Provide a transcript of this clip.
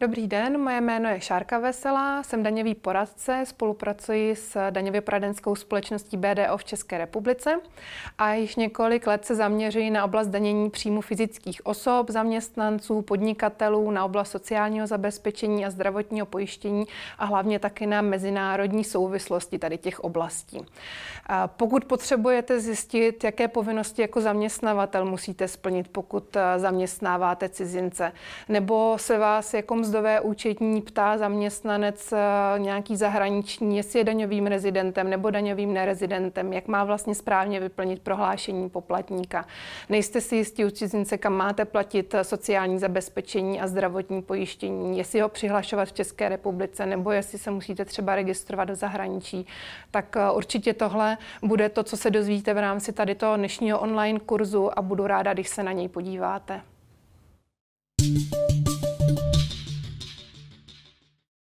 Dobrý den, moje jméno je Šárka Veselá, jsem daňový poradce, spolupracuji s daňově poradenskou společností BDO v České republice a již několik let se zaměřuji na oblast danění příjmu fyzických osob, zaměstnanců, podnikatelů, na oblast sociálního zabezpečení a zdravotního pojištění a hlavně taky na mezinárodní souvislosti tady těch oblastí. Pokud potřebujete zjistit, jaké povinnosti jako zaměstnavatel musíte splnit, pokud zaměstnáváte cizince, nebo se vás jako mzdové účetní ptá zaměstnanec eh, nějaký zahraniční, jestli je daňovým rezidentem nebo daňovým nerezidentem, jak má vlastně správně vyplnit prohlášení poplatníka. Nejste si jistí u cizince, kam máte platit eh, sociální zabezpečení a zdravotní pojištění, jestli ho přihlašovat v České republice nebo jestli se musíte třeba registrovat do zahraničí. Tak eh, určitě tohle bude to, co se dozvíte v rámci tady toho dnešního online kurzu a budu ráda, když se na něj podíváte.